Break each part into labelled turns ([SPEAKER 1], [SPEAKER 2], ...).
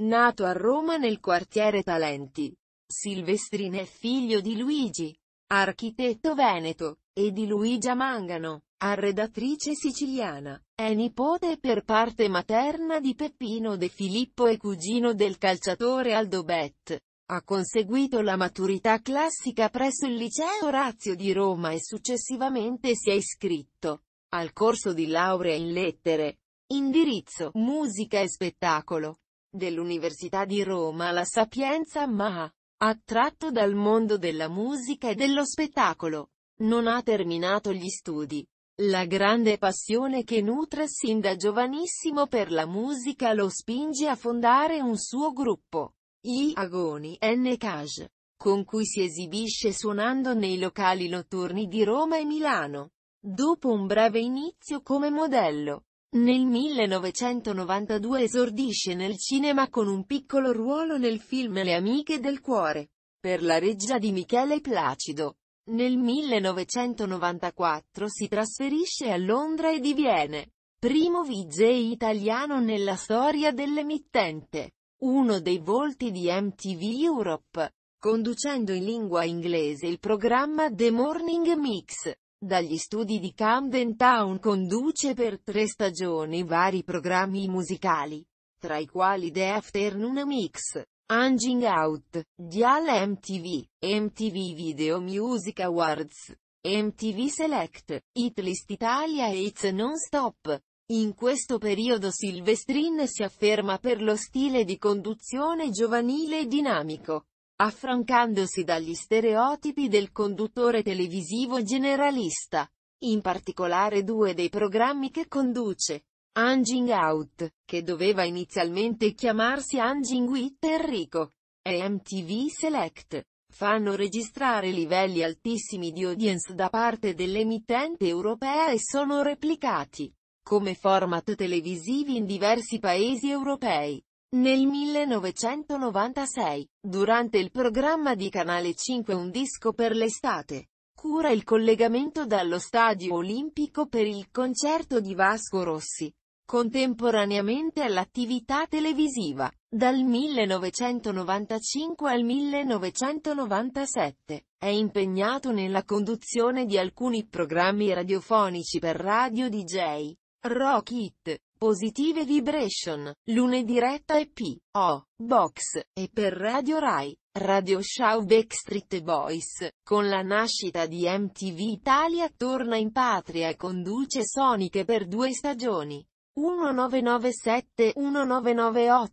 [SPEAKER 1] Nato a Roma nel quartiere Talenti, Silvestrin è figlio di Luigi, architetto veneto, e di Luigia Mangano, arredatrice siciliana. È nipote per parte materna di Peppino De Filippo e cugino del calciatore Aldo Bet. Ha conseguito la maturità classica presso il liceo Orazio di Roma e successivamente si è iscritto al corso di laurea in lettere, indirizzo, musica e spettacolo dell'Università di Roma La Sapienza ma, attratto dal mondo della musica e dello spettacolo, non ha terminato gli studi. La grande passione che nutre sin da giovanissimo per la musica lo spinge a fondare un suo gruppo, gli Agoni N. Cage, con cui si esibisce suonando nei locali notturni di Roma e Milano. Dopo un breve inizio come modello, nel 1992 esordisce nel cinema con un piccolo ruolo nel film Le amiche del cuore, per la regia di Michele Placido. Nel 1994 si trasferisce a Londra e diviene primo VJ italiano nella storia dell'emittente, uno dei volti di MTV Europe, conducendo in lingua inglese il programma The Morning Mix. Dagli studi di Camden Town conduce per tre stagioni vari programmi musicali, tra i quali The Afternoon Mix, Anging Out, Dial MTV, MTV Video Music Awards, MTV Select, Hitlist Italia e It's Non Stop. In questo periodo Silvestrin si afferma per lo stile di conduzione giovanile e dinamico, affrancandosi dagli stereotipi del conduttore televisivo generalista. In particolare due dei programmi che conduce, Anging Out, che doveva inizialmente chiamarsi Anging with Enrico, e MTV Select, fanno registrare livelli altissimi di audience da parte dell'emittente europea e sono replicati come format televisivi in diversi paesi europei. Nel 1996, durante il programma di Canale 5 Un disco per l'estate, cura il collegamento dallo Stadio Olimpico per il concerto di Vasco Rossi, contemporaneamente all'attività televisiva, dal 1995 al 1997. È impegnato nella conduzione di alcuni programmi radiofonici per Radio DJ, Rock It, Positive Vibration, lunedì Diretta e P.O. Box, e per Radio Rai, Radio Show Backstreet Boys, con la nascita di MTV Italia torna in patria e conduce Soniche per due stagioni. 1997-1998.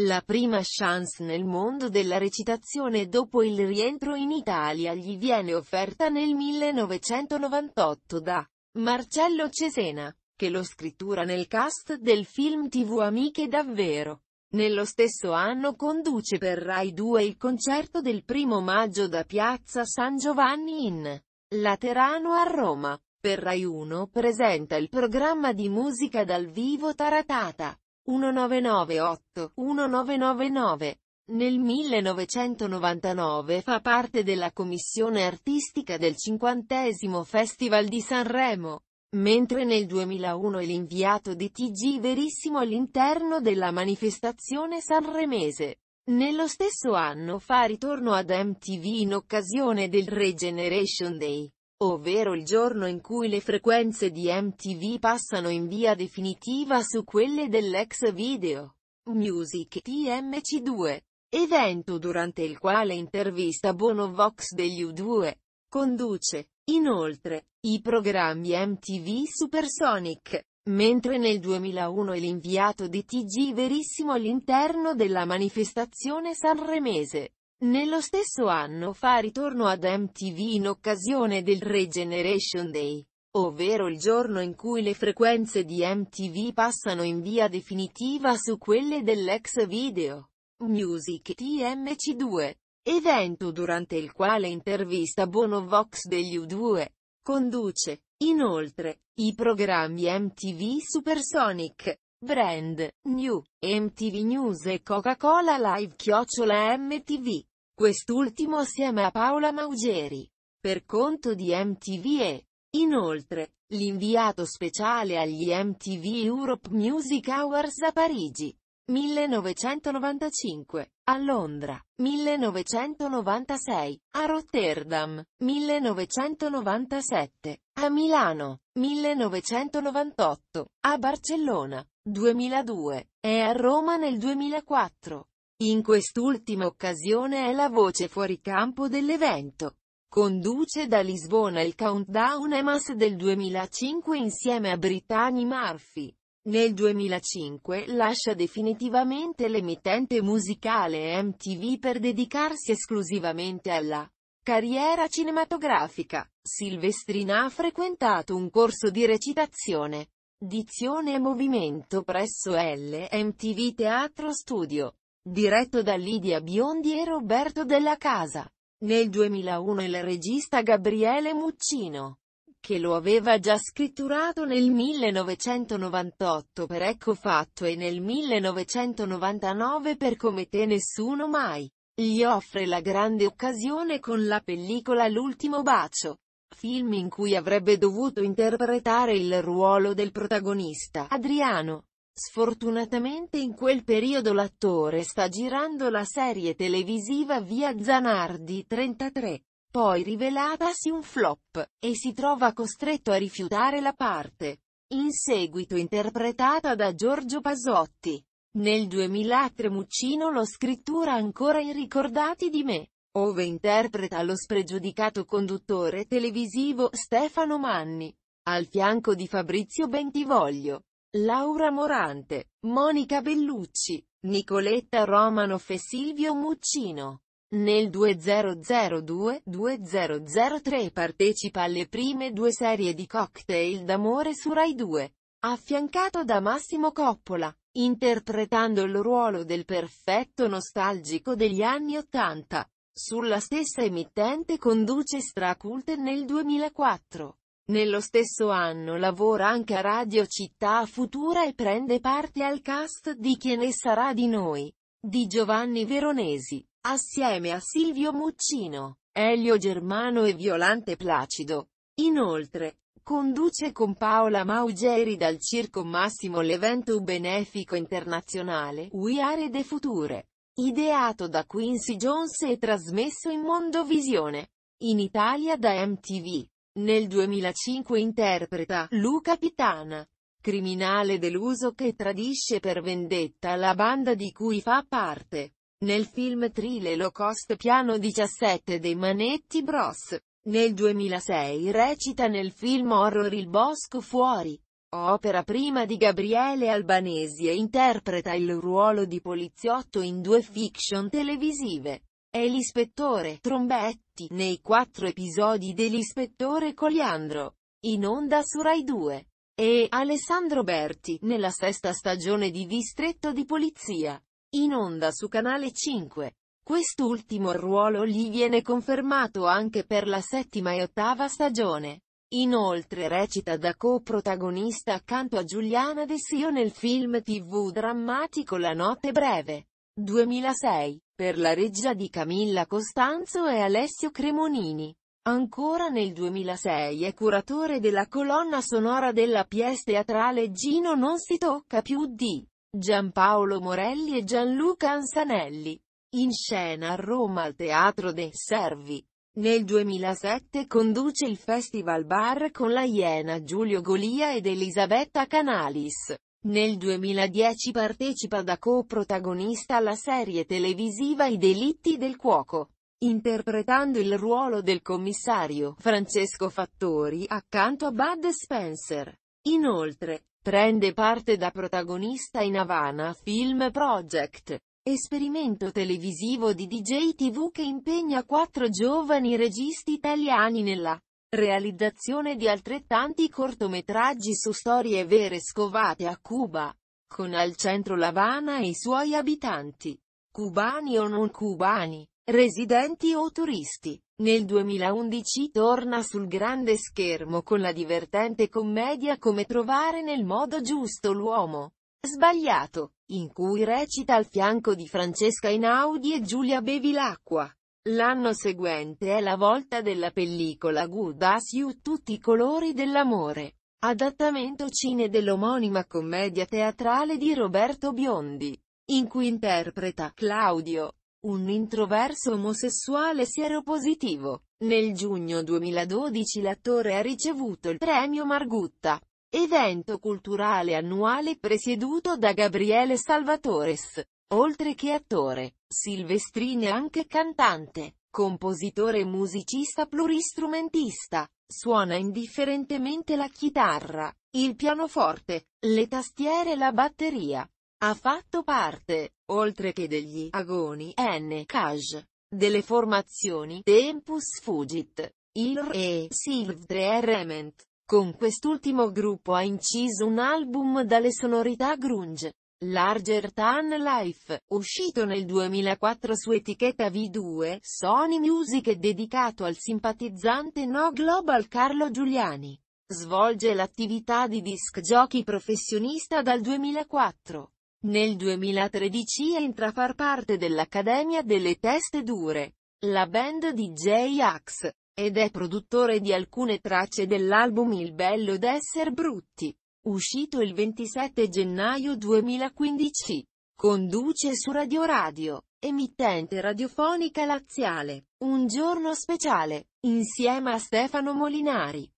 [SPEAKER 1] La prima chance nel mondo della recitazione dopo il rientro in Italia gli viene offerta nel 1998 da Marcello Cesena che lo scrittura nel cast del film TV Amiche davvero. Nello stesso anno conduce per Rai 2 il concerto del primo maggio da Piazza San Giovanni in Laterano a Roma. Per Rai 1 presenta il programma di musica dal vivo Taratata 1998 1999. Nel 1999 fa parte della commissione artistica del 50 Festival di Sanremo. Mentre nel 2001 l'inviato di TG Verissimo all'interno della manifestazione sanremese. Nello stesso anno fa ritorno ad MTV in occasione del Regeneration Day, ovvero il giorno in cui le frequenze di MTV passano in via definitiva su quelle dell'ex video. Music TMC2, evento durante il quale intervista Bono Vox degli U2, conduce Inoltre, i programmi MTV Supersonic, mentre nel 2001 l'inviato di TG Verissimo all'interno della manifestazione sanremese. Nello stesso anno fa ritorno ad MTV in occasione del Regeneration Day, ovvero il giorno in cui le frequenze di MTV passano in via definitiva su quelle dell'ex video. Music TMC2 evento durante il quale intervista Bono Vox degli U2. Conduce, inoltre, i programmi MTV Supersonic, Brand, New, MTV News e Coca-Cola Live Chiocciola MTV. Quest'ultimo assieme a Paola Maugeri. Per conto di MTV e, inoltre, l'inviato speciale agli MTV Europe Music Hours a Parigi. 1995, a Londra, 1996, a Rotterdam, 1997, a Milano, 1998, a Barcellona, 2002, e a Roma nel 2004. In quest'ultima occasione è la voce fuori campo dell'evento. Conduce da Lisbona il countdown EMAS del 2005 insieme a Brittany Murphy. Nel 2005 lascia definitivamente l'emittente musicale MTV per dedicarsi esclusivamente alla carriera cinematografica. Silvestrina ha frequentato un corso di recitazione, dizione e movimento presso LMTV Teatro Studio, diretto da Lidia Biondi e Roberto Della Casa. Nel 2001 il regista Gabriele Muccino che lo aveva già scritturato nel 1998 per Ecco Fatto e nel 1999 per Come Te Nessuno Mai. Gli offre la grande occasione con la pellicola L'ultimo bacio, film in cui avrebbe dovuto interpretare il ruolo del protagonista, Adriano. Sfortunatamente in quel periodo l'attore sta girando la serie televisiva Via Zanardi 33 poi rivelatasi un flop, e si trova costretto a rifiutare la parte, in seguito interpretata da Giorgio Pasotti. Nel 2003 Muccino lo scrittura ancora in ricordati di me, ove interpreta lo spregiudicato conduttore televisivo Stefano Manni, al fianco di Fabrizio Bentivoglio, Laura Morante, Monica Bellucci, Nicoletta Romanoff e Silvio Muccino. Nel 2002-2003 partecipa alle prime due serie di Cocktail d'amore su Rai 2, affiancato da Massimo Coppola, interpretando il ruolo del perfetto nostalgico degli anni Ottanta. Sulla stessa emittente conduce Straculte nel 2004. Nello stesso anno lavora anche a Radio Città Futura e prende parte al cast di Che ne sarà di noi, di Giovanni Veronesi assieme a Silvio Muccino, Elio Germano e Violante Placido. Inoltre, conduce con Paola Maugeri dal Circo Massimo l'evento benefico internazionale We Are the Future, ideato da Quincy Jones e trasmesso in Mondovisione, in Italia da MTV. Nel 2005 interpreta Luca Pitana, criminale deluso che tradisce per vendetta la banda di cui fa parte. Nel film Trile Low Cost Piano 17 dei Manetti Bros. Nel 2006 recita nel film horror Il Bosco Fuori. Opera prima di Gabriele Albanesi e interpreta il ruolo di poliziotto in due fiction televisive. È l'ispettore Trombetti, nei quattro episodi dell'ispettore Coliandro, in onda su Rai 2, e Alessandro Berti, nella sesta stagione di Distretto di Polizia in onda su Canale 5. Quest'ultimo ruolo gli viene confermato anche per la settima e ottava stagione. Inoltre recita da co-protagonista accanto a Giuliana De Sio nel film tv drammatico La notte breve. 2006, per la regia di Camilla Costanzo e Alessio Cremonini. Ancora nel 2006 è curatore della colonna sonora della pièce teatrale Gino non si tocca più di Giampaolo Morelli e Gianluca Ansanelli. In scena a Roma al Teatro dei Servi. Nel 2007 conduce il Festival Bar con la Iena Giulio Golia ed Elisabetta Canalis. Nel 2010 partecipa da coprotagonista alla serie televisiva I delitti del cuoco, interpretando il ruolo del commissario Francesco Fattori accanto a Bud Spencer. Inoltre, Prende parte da protagonista in Havana Film Project, esperimento televisivo di DJ TV che impegna quattro giovani registi italiani nella realizzazione di altrettanti cortometraggi su storie vere scovate a Cuba, con al centro L'Avana e i suoi abitanti, cubani o non cubani, residenti o turisti. Nel 2011 torna sul grande schermo con la divertente commedia Come trovare nel modo giusto l'uomo sbagliato, in cui recita al fianco di Francesca Inaudi e Giulia Bevilacqua. L'anno seguente è la volta della pellicola Good As You Tutti i colori dell'amore, adattamento cine dell'omonima commedia teatrale di Roberto Biondi, in cui interpreta Claudio, un introverso omosessuale sieropositivo. Nel giugno 2012 l'attore ha ricevuto il premio Margutta, evento culturale annuale presieduto da Gabriele Salvatores. Oltre che attore, Silvestrini è anche cantante, compositore e musicista pluristrumentista, suona indifferentemente la chitarra, il pianoforte, le tastiere e la batteria. Ha fatto parte, oltre che degli Agoni N. Kaj, delle formazioni Tempus Fugit, ILR e Silvtre Rement. Con quest'ultimo gruppo ha inciso un album dalle sonorità grunge, Larger Than Life, uscito nel 2004 su etichetta V2, Sony Music e dedicato al simpatizzante No Global Carlo Giuliani. Svolge l'attività di disc giochi professionista dal 2004. Nel 2013 entra a far parte dell'Accademia delle Teste Dure, la band di J-Ax, ed è produttore di alcune tracce dell'album Il bello d'esser brutti, uscito il 27 gennaio 2015. Conduce su Radio Radio, emittente radiofonica laziale, un giorno speciale, insieme a Stefano Molinari.